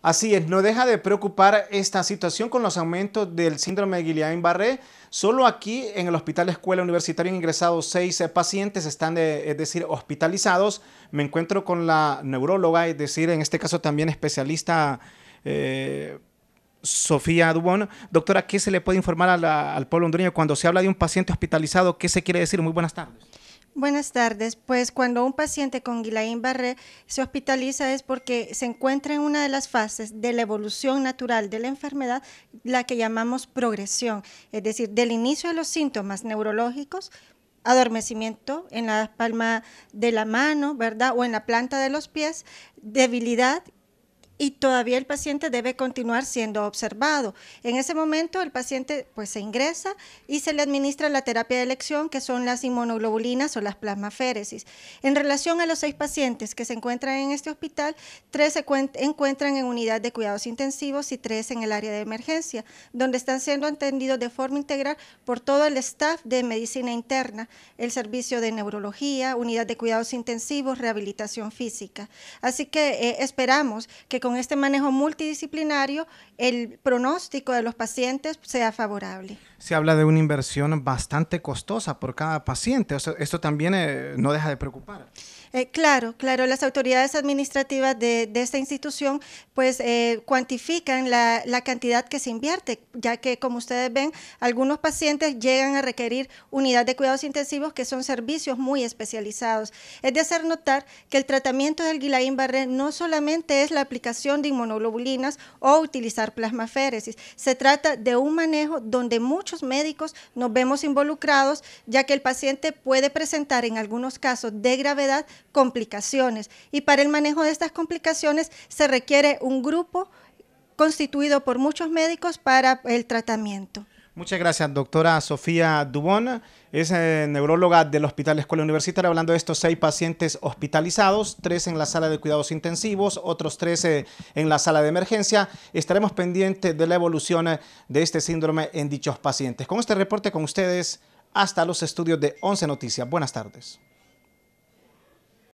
Así es, no deja de preocupar esta situación con los aumentos del síndrome de Guillain-Barré. Solo aquí en el Hospital Escuela Universitaria han ingresado seis eh, pacientes, están, eh, es decir, hospitalizados. Me encuentro con la neuróloga, es decir, en este caso también especialista eh, Sofía Dubón. Doctora, ¿qué se le puede informar al pueblo hondureño cuando se habla de un paciente hospitalizado? ¿Qué se quiere decir? Muy buenas tardes. Buenas tardes. Pues cuando un paciente con Guillain-Barré se hospitaliza es porque se encuentra en una de las fases de la evolución natural de la enfermedad, la que llamamos progresión, es decir, del inicio de los síntomas neurológicos, adormecimiento en la palma de la mano, ¿verdad? O en la planta de los pies, debilidad y todavía el paciente debe continuar siendo observado. En ese momento el paciente pues se ingresa y se le administra la terapia de elección que son las inmunoglobulinas o las plasmaféresis. En relación a los seis pacientes que se encuentran en este hospital, tres se encuentran en unidad de cuidados intensivos y tres en el área de emergencia, donde están siendo atendidos de forma integral por todo el staff de medicina interna, el servicio de neurología, unidad de cuidados intensivos, rehabilitación física. Así que eh, esperamos que con este manejo multidisciplinario el pronóstico de los pacientes sea favorable. Se habla de una inversión bastante costosa por cada paciente. esto también eh, no deja de preocupar. Eh, claro, claro, las autoridades administrativas de, esta institución pues eh, cuantifican la, cantidad que se invierte, ya que como ustedes ven, algunos pacientes llegan a requerir unidad de cuidados intensivos que son servicios muy especializados. Es de hacer notar que el tratamiento del Guillain-Barré no solamente es la aplicación de inmunoglobulinas o utilizar plasmaféresis. Se trata de un manejo donde muchos médicos nos vemos involucrados, ya que el paciente puede presentar en algunos casos de gravedad complicaciones. Y para el manejo de estas complicaciones se requiere un grupo constituido por muchos médicos para el tratamiento. Muchas gracias, doctora Sofía Dubón. Es eh, neuróloga del Hospital Escuela Universitaria, hablando de estos seis pacientes hospitalizados, tres en la sala de cuidados intensivos, otros tres eh, en la sala de emergencia. Estaremos pendientes de la evolución eh, de este síndrome en dichos pacientes. Con este reporte con ustedes, hasta los estudios de Once Noticias. Buenas tardes.